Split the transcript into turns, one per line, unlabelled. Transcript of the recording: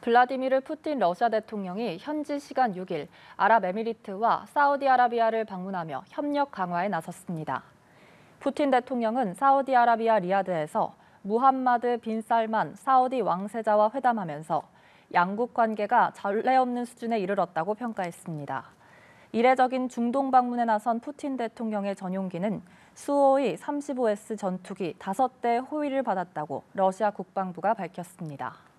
블라디미르 푸틴 러시아 대통령이 현지 시간 6일 아랍에미리트와 사우디아라비아를 방문하며 협력 강화에 나섰습니다. 푸틴 대통령은 사우디아라비아 리야드에서 무함마드 빈 살만 사우디 왕세자와 회담하면서 양국 관계가 전례 없는 수준에 이르렀다고 평가했습니다. 이례적인 중동 방문에 나선 푸틴 대통령의 전용기는 수호의 35S 전투기 5대 호위를 받았다고 러시아 국방부가 밝혔습니다.